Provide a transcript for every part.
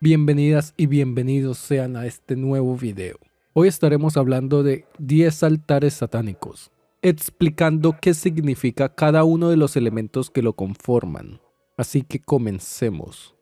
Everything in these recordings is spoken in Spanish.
Bienvenidas y bienvenidos sean a este nuevo video. Hoy estaremos hablando de 10 altares satánicos, explicando qué significa cada uno de los elementos que lo conforman. Así que comencemos.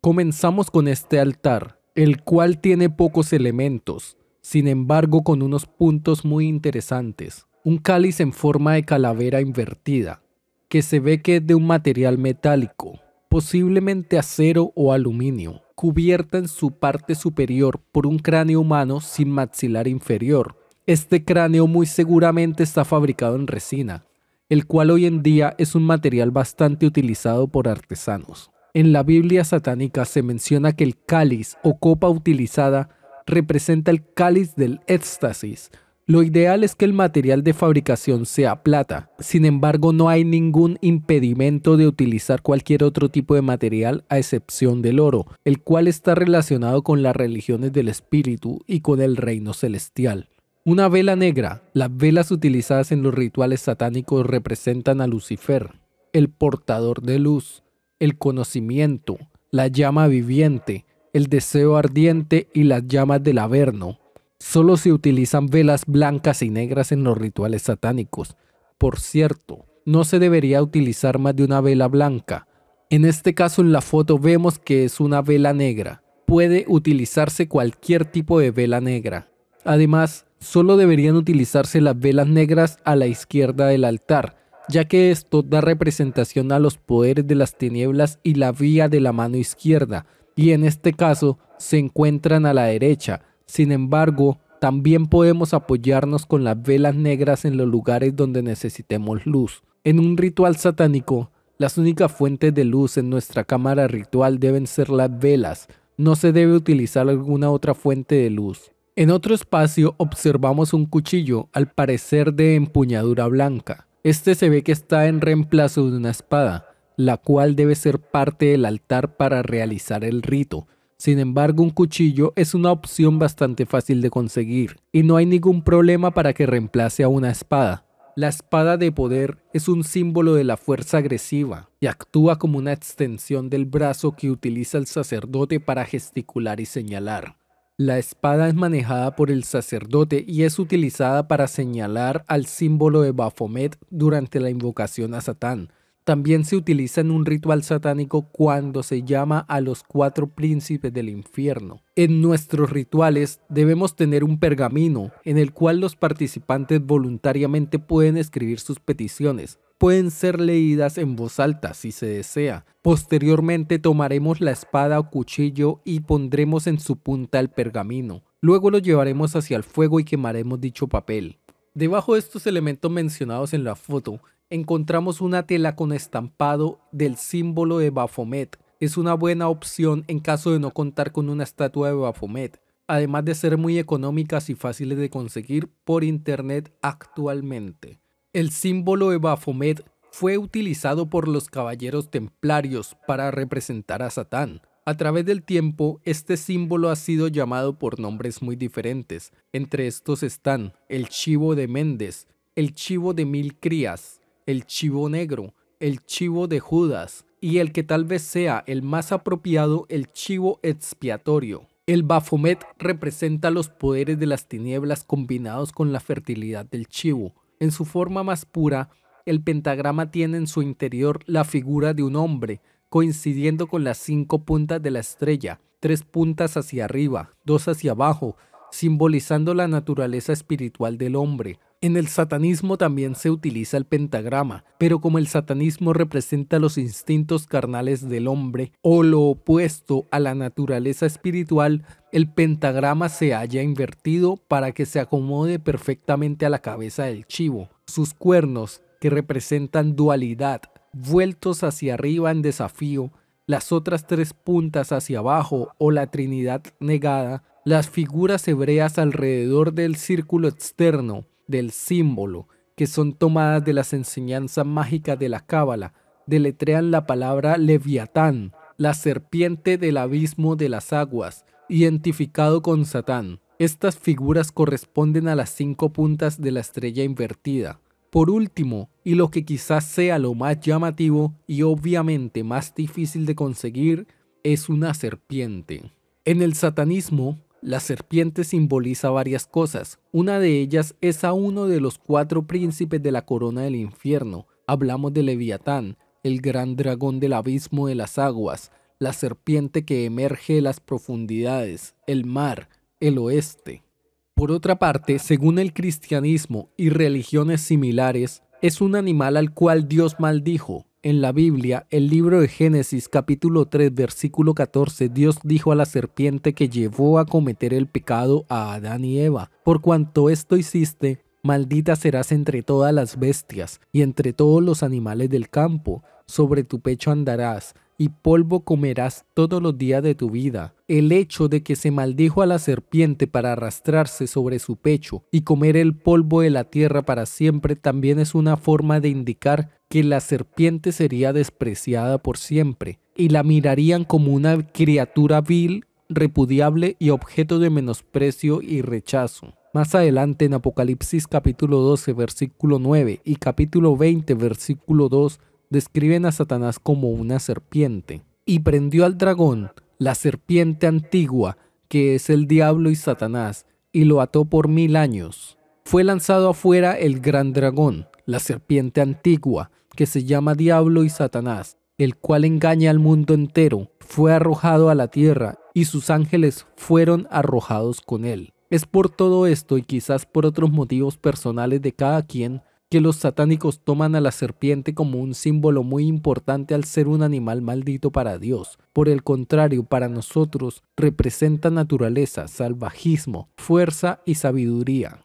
Comenzamos con este altar, el cual tiene pocos elementos, sin embargo con unos puntos muy interesantes. Un cáliz en forma de calavera invertida, que se ve que es de un material metálico, posiblemente acero o aluminio, cubierta en su parte superior por un cráneo humano sin maxilar inferior. Este cráneo muy seguramente está fabricado en resina, el cual hoy en día es un material bastante utilizado por artesanos. En la Biblia satánica se menciona que el cáliz o copa utilizada representa el cáliz del éxtasis, lo ideal es que el material de fabricación sea plata, sin embargo no hay ningún impedimento de utilizar cualquier otro tipo de material a excepción del oro, el cual está relacionado con las religiones del espíritu y con el reino celestial. Una vela negra, las velas utilizadas en los rituales satánicos representan a Lucifer, el portador de luz, el conocimiento, la llama viviente, el deseo ardiente y las llamas del averno, Solo se utilizan velas blancas y negras en los rituales satánicos. Por cierto, no se debería utilizar más de una vela blanca. En este caso en la foto vemos que es una vela negra. Puede utilizarse cualquier tipo de vela negra. Además, solo deberían utilizarse las velas negras a la izquierda del altar, ya que esto da representación a los poderes de las tinieblas y la vía de la mano izquierda, y en este caso se encuentran a la derecha, sin embargo, también podemos apoyarnos con las velas negras en los lugares donde necesitemos luz. En un ritual satánico, las únicas fuentes de luz en nuestra cámara ritual deben ser las velas, no se debe utilizar alguna otra fuente de luz. En otro espacio observamos un cuchillo, al parecer de empuñadura blanca. Este se ve que está en reemplazo de una espada, la cual debe ser parte del altar para realizar el rito. Sin embargo, un cuchillo es una opción bastante fácil de conseguir y no hay ningún problema para que reemplace a una espada. La espada de poder es un símbolo de la fuerza agresiva y actúa como una extensión del brazo que utiliza el sacerdote para gesticular y señalar. La espada es manejada por el sacerdote y es utilizada para señalar al símbolo de Baphomet durante la invocación a Satán, también se utiliza en un ritual satánico cuando se llama a los cuatro príncipes del infierno. En nuestros rituales debemos tener un pergamino en el cual los participantes voluntariamente pueden escribir sus peticiones. Pueden ser leídas en voz alta si se desea. Posteriormente tomaremos la espada o cuchillo y pondremos en su punta el pergamino. Luego lo llevaremos hacia el fuego y quemaremos dicho papel. Debajo de estos elementos mencionados en la foto encontramos una tela con estampado del símbolo de Baphomet. Es una buena opción en caso de no contar con una estatua de Baphomet, además de ser muy económicas y fáciles de conseguir por internet actualmente. El símbolo de Baphomet fue utilizado por los caballeros templarios para representar a Satán. A través del tiempo, este símbolo ha sido llamado por nombres muy diferentes. Entre estos están el chivo de Méndez, el chivo de mil crías, el chivo negro, el chivo de Judas y el que tal vez sea el más apropiado, el chivo expiatorio. El Bafomet representa los poderes de las tinieblas combinados con la fertilidad del chivo. En su forma más pura, el pentagrama tiene en su interior la figura de un hombre, coincidiendo con las cinco puntas de la estrella, tres puntas hacia arriba, dos hacia abajo, simbolizando la naturaleza espiritual del hombre, en el satanismo también se utiliza el pentagrama, pero como el satanismo representa los instintos carnales del hombre o lo opuesto a la naturaleza espiritual, el pentagrama se haya invertido para que se acomode perfectamente a la cabeza del chivo. Sus cuernos, que representan dualidad, vueltos hacia arriba en desafío, las otras tres puntas hacia abajo o la Trinidad negada, las figuras hebreas alrededor del círculo externo, del símbolo, que son tomadas de las enseñanzas mágicas de la Cábala, deletrean la palabra Leviatán, la serpiente del abismo de las aguas, identificado con Satán. Estas figuras corresponden a las cinco puntas de la estrella invertida. Por último, y lo que quizás sea lo más llamativo y obviamente más difícil de conseguir, es una serpiente. En el satanismo, la serpiente simboliza varias cosas. Una de ellas es a uno de los cuatro príncipes de la corona del infierno. Hablamos de Leviatán, el gran dragón del abismo de las aguas, la serpiente que emerge de las profundidades, el mar, el oeste. Por otra parte, según el cristianismo y religiones similares, es un animal al cual Dios maldijo, en la Biblia, el libro de Génesis capítulo 3 versículo 14, Dios dijo a la serpiente que llevó a cometer el pecado a Adán y Eva, por cuanto esto hiciste, maldita serás entre todas las bestias y entre todos los animales del campo, sobre tu pecho andarás, y polvo comerás todos los días de tu vida. El hecho de que se maldijo a la serpiente para arrastrarse sobre su pecho y comer el polvo de la tierra para siempre también es una forma de indicar que la serpiente sería despreciada por siempre y la mirarían como una criatura vil, repudiable y objeto de menosprecio y rechazo. Más adelante en Apocalipsis capítulo 12 versículo 9 y capítulo 20 versículo 2 describen a Satanás como una serpiente. Y prendió al dragón, la serpiente antigua, que es el diablo y Satanás, y lo ató por mil años. Fue lanzado afuera el gran dragón, la serpiente antigua, que se llama Diablo y Satanás, el cual engaña al mundo entero, fue arrojado a la tierra, y sus ángeles fueron arrojados con él. Es por todo esto y quizás por otros motivos personales de cada quien que los satánicos toman a la serpiente como un símbolo muy importante al ser un animal maldito para Dios. Por el contrario, para nosotros representa naturaleza, salvajismo, fuerza y sabiduría.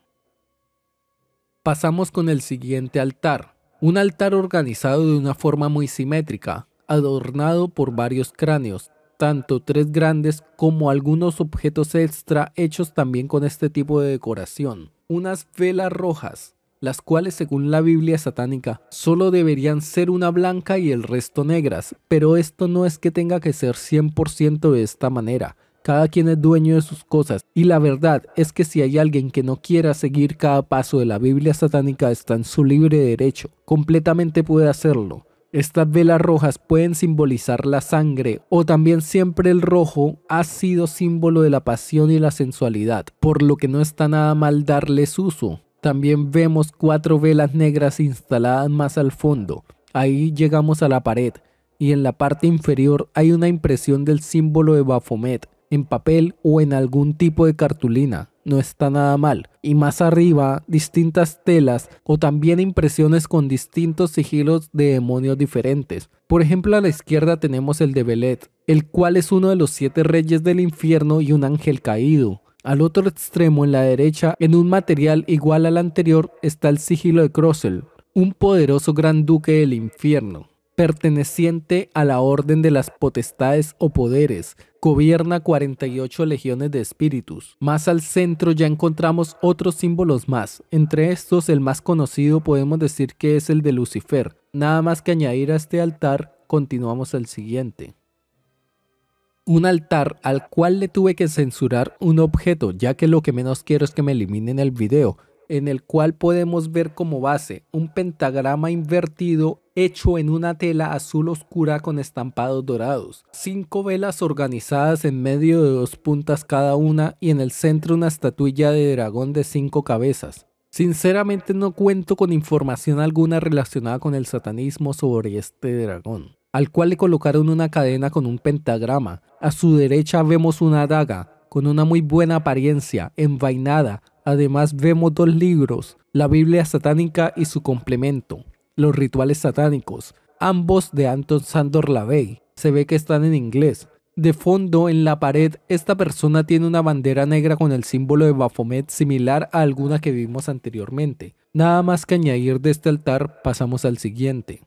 Pasamos con el siguiente altar, un altar organizado de una forma muy simétrica, adornado por varios cráneos, tanto tres grandes como algunos objetos extra hechos también con este tipo de decoración. Unas velas rojas, las cuales según la Biblia satánica solo deberían ser una blanca y el resto negras, pero esto no es que tenga que ser 100% de esta manera. Cada quien es dueño de sus cosas y la verdad es que si hay alguien que no quiera seguir cada paso de la Biblia satánica está en su libre derecho, completamente puede hacerlo. Estas velas rojas pueden simbolizar la sangre o también siempre el rojo ha sido símbolo de la pasión y la sensualidad, por lo que no está nada mal darles uso. También vemos cuatro velas negras instaladas más al fondo. Ahí llegamos a la pared y en la parte inferior hay una impresión del símbolo de Baphomet en papel o en algún tipo de cartulina. No está nada mal. Y más arriba, distintas telas o también impresiones con distintos sigilos de demonios diferentes. Por ejemplo, a la izquierda tenemos el de Belet, el cual es uno de los siete reyes del infierno y un ángel caído. Al otro extremo, en la derecha, en un material igual al anterior, está el sigilo de Crossel, un poderoso gran duque del infierno, perteneciente a la Orden de las Potestades o Poderes, gobierna 48 legiones de espíritus. Más al centro ya encontramos otros símbolos más, entre estos el más conocido podemos decir que es el de Lucifer. Nada más que añadir a este altar, continuamos al siguiente un altar al cual le tuve que censurar un objeto, ya que lo que menos quiero es que me eliminen el video, en el cual podemos ver como base un pentagrama invertido hecho en una tela azul oscura con estampados dorados, cinco velas organizadas en medio de dos puntas cada una y en el centro una estatuilla de dragón de cinco cabezas. Sinceramente no cuento con información alguna relacionada con el satanismo sobre este dragón al cual le colocaron una cadena con un pentagrama. A su derecha vemos una daga, con una muy buena apariencia, envainada. Además vemos dos libros, la Biblia satánica y su complemento, los rituales satánicos, ambos de Anton Sandor Lavey. Se ve que están en inglés. De fondo, en la pared, esta persona tiene una bandera negra con el símbolo de Baphomet similar a alguna que vimos anteriormente. Nada más que añadir de este altar, pasamos al siguiente.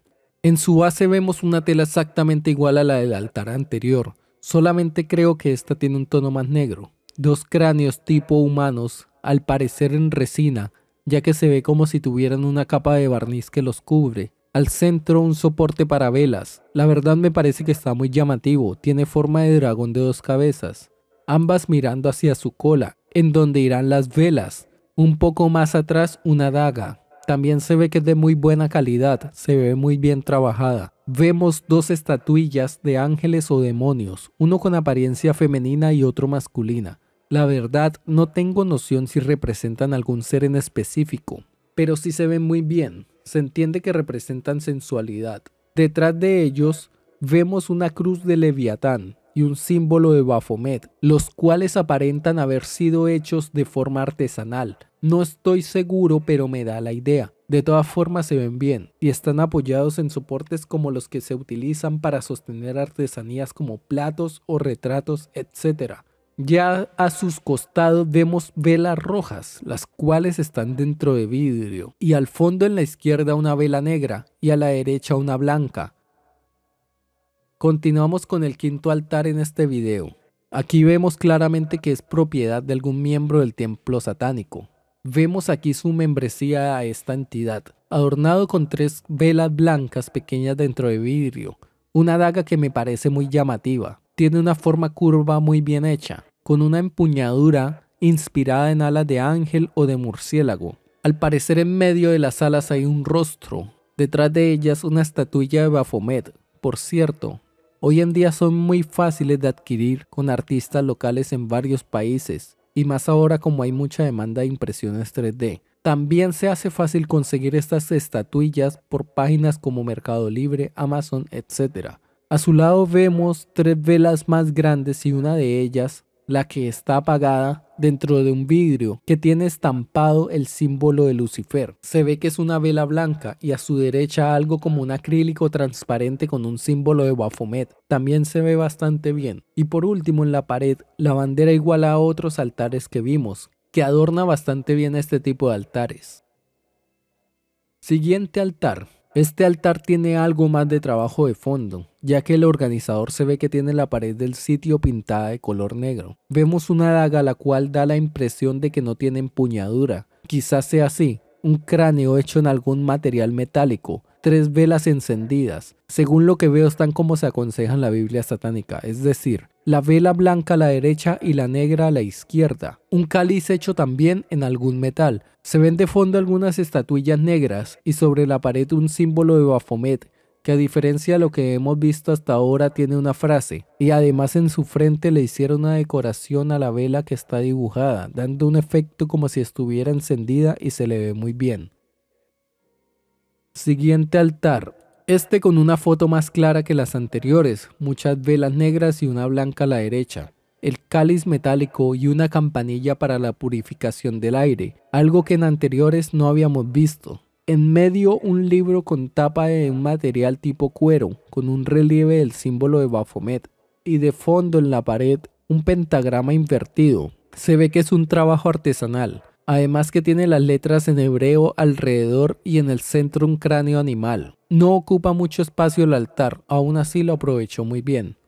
En su base vemos una tela exactamente igual a la del altar anterior, solamente creo que esta tiene un tono más negro. Dos cráneos tipo humanos, al parecer en resina, ya que se ve como si tuvieran una capa de barniz que los cubre. Al centro un soporte para velas. La verdad me parece que está muy llamativo, tiene forma de dragón de dos cabezas, ambas mirando hacia su cola, en donde irán las velas. Un poco más atrás una daga, también se ve que es de muy buena calidad, se ve muy bien trabajada. Vemos dos estatuillas de ángeles o demonios, uno con apariencia femenina y otro masculina. La verdad, no tengo noción si representan algún ser en específico, pero sí se ven muy bien, se entiende que representan sensualidad. Detrás de ellos, vemos una cruz de Leviatán, y un símbolo de Baphomet, los cuales aparentan haber sido hechos de forma artesanal. No estoy seguro, pero me da la idea. De todas formas se ven bien y están apoyados en soportes como los que se utilizan para sostener artesanías como platos o retratos, etc. Ya a sus costados vemos velas rojas, las cuales están dentro de vidrio, y al fondo en la izquierda una vela negra y a la derecha una blanca. Continuamos con el quinto altar en este video. Aquí vemos claramente que es propiedad de algún miembro del templo satánico. Vemos aquí su membresía a esta entidad, adornado con tres velas blancas pequeñas dentro de vidrio, una daga que me parece muy llamativa. Tiene una forma curva muy bien hecha, con una empuñadura inspirada en alas de ángel o de murciélago. Al parecer en medio de las alas hay un rostro, detrás de ellas una estatuilla de Bafomet. Por cierto, Hoy en día son muy fáciles de adquirir con artistas locales en varios países y más ahora como hay mucha demanda de impresiones 3D. También se hace fácil conseguir estas estatuillas por páginas como Mercado Libre, Amazon, etc. A su lado vemos tres velas más grandes y una de ellas, la que está apagada, dentro de un vidrio que tiene estampado el símbolo de Lucifer. Se ve que es una vela blanca y a su derecha algo como un acrílico transparente con un símbolo de Baphomet. También se ve bastante bien. Y por último en la pared, la bandera igual a otros altares que vimos, que adorna bastante bien este tipo de altares. Siguiente altar, este altar tiene algo más de trabajo de fondo, ya que el organizador se ve que tiene la pared del sitio pintada de color negro. Vemos una daga la cual da la impresión de que no tiene empuñadura. Quizás sea así, un cráneo hecho en algún material metálico, tres velas encendidas. Según lo que veo están como se aconseja en la Biblia satánica, es decir, la vela blanca a la derecha y la negra a la izquierda. Un cáliz hecho también en algún metal. Se ven de fondo algunas estatuillas negras y sobre la pared un símbolo de Bafomet, que a diferencia de lo que hemos visto hasta ahora tiene una frase, y además en su frente le hicieron una decoración a la vela que está dibujada, dando un efecto como si estuviera encendida y se le ve muy bien. Siguiente altar. Este con una foto más clara que las anteriores, muchas velas negras y una blanca a la derecha. El cáliz metálico y una campanilla para la purificación del aire, algo que en anteriores no habíamos visto. En medio un libro con tapa de un material tipo cuero, con un relieve del símbolo de BafoMet Y de fondo en la pared un pentagrama invertido. Se ve que es un trabajo artesanal. Además que tiene las letras en hebreo alrededor y en el centro un cráneo animal. No ocupa mucho espacio el altar, aún así lo aprovechó muy bien.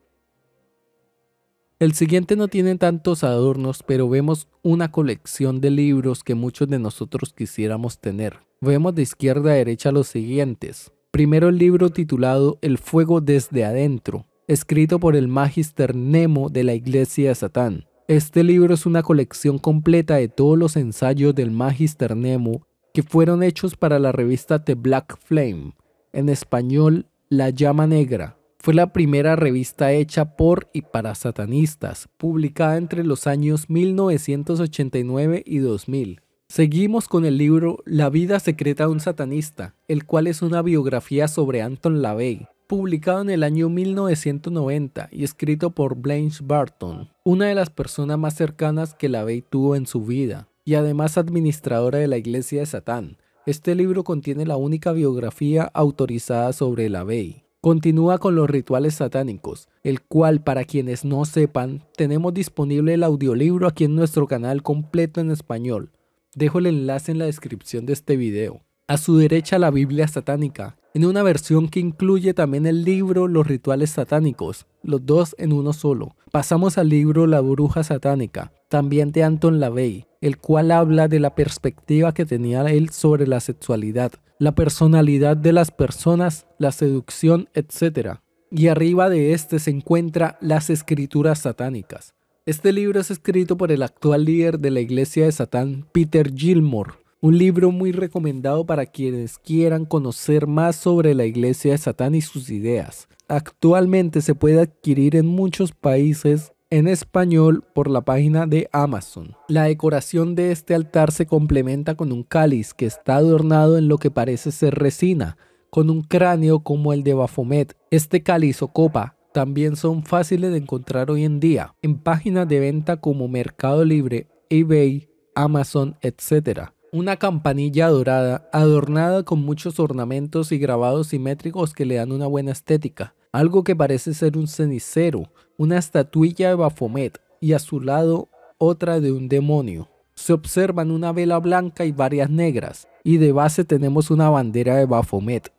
El siguiente no tiene tantos adornos, pero vemos una colección de libros que muchos de nosotros quisiéramos tener. Vemos de izquierda a derecha los siguientes. Primero el libro titulado El fuego desde adentro, escrito por el magister Nemo de la iglesia de Satán. Este libro es una colección completa de todos los ensayos del Magister Nemo que fueron hechos para la revista The Black Flame, en español La Llama Negra. Fue la primera revista hecha por y para satanistas, publicada entre los años 1989 y 2000. Seguimos con el libro La vida secreta de un satanista, el cual es una biografía sobre Anton LaVey, publicado en el año 1990 y escrito por Blanche Barton, una de las personas más cercanas que la Bey tuvo en su vida, y además administradora de la Iglesia de Satán. Este libro contiene la única biografía autorizada sobre la Bey. Continúa con los rituales satánicos, el cual para quienes no sepan, tenemos disponible el audiolibro aquí en nuestro canal completo en español. Dejo el enlace en la descripción de este video. A su derecha la Biblia satánica, en una versión que incluye también el libro Los rituales satánicos, los dos en uno solo. Pasamos al libro La bruja satánica, también de Anton LaVey, el cual habla de la perspectiva que tenía él sobre la sexualidad, la personalidad de las personas, la seducción, etc. Y arriba de este se encuentra las escrituras satánicas. Este libro es escrito por el actual líder de la iglesia de Satán, Peter Gilmore, un libro muy recomendado para quienes quieran conocer más sobre la Iglesia de Satán y sus ideas. Actualmente se puede adquirir en muchos países en español por la página de Amazon. La decoración de este altar se complementa con un cáliz que está adornado en lo que parece ser resina, con un cráneo como el de Bafomet. Este cáliz o copa también son fáciles de encontrar hoy en día en páginas de venta como Mercado Libre, eBay, Amazon, etc. Una campanilla dorada, adornada con muchos ornamentos y grabados simétricos que le dan una buena estética. Algo que parece ser un cenicero, una estatuilla de Bafomet y a su lado otra de un demonio. Se observan una vela blanca y varias negras, y de base tenemos una bandera de Bafomet.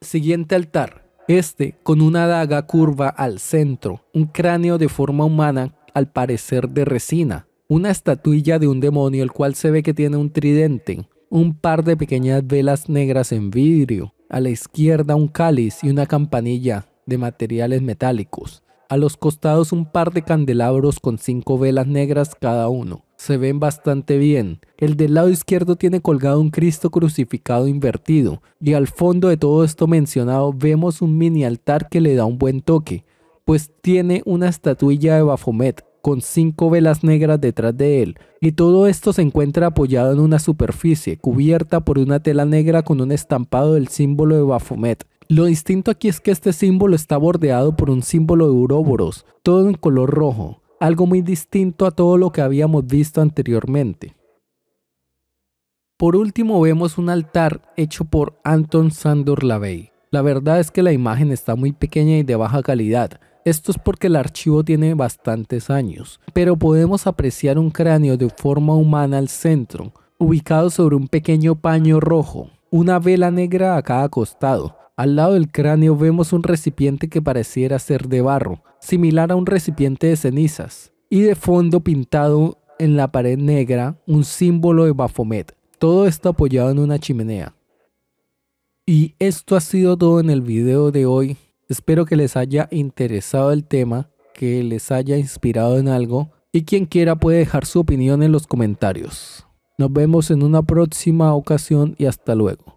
Siguiente altar. Este con una daga curva al centro, un cráneo de forma humana, al parecer de resina, una estatuilla de un demonio el cual se ve que tiene un tridente, un par de pequeñas velas negras en vidrio, a la izquierda un cáliz y una campanilla de materiales metálicos. A los costados un par de candelabros con cinco velas negras cada uno. Se ven bastante bien. El del lado izquierdo tiene colgado un Cristo crucificado invertido. Y al fondo de todo esto mencionado vemos un mini altar que le da un buen toque, pues tiene una estatuilla de Bafomet con cinco velas negras detrás de él, y todo esto se encuentra apoyado en una superficie cubierta por una tela negra con un estampado del símbolo de Baphomet. Lo distinto aquí es que este símbolo está bordeado por un símbolo de Uroboros, todo en color rojo, algo muy distinto a todo lo que habíamos visto anteriormente. Por último vemos un altar hecho por Anton Sandor Lavey. La verdad es que la imagen está muy pequeña y de baja calidad, esto es porque el archivo tiene bastantes años, pero podemos apreciar un cráneo de forma humana al centro, ubicado sobre un pequeño paño rojo, una vela negra a cada costado. Al lado del cráneo vemos un recipiente que pareciera ser de barro, similar a un recipiente de cenizas, y de fondo pintado en la pared negra un símbolo de Baphomet. Todo esto apoyado en una chimenea. Y esto ha sido todo en el video de hoy. Espero que les haya interesado el tema, que les haya inspirado en algo y quien quiera puede dejar su opinión en los comentarios. Nos vemos en una próxima ocasión y hasta luego.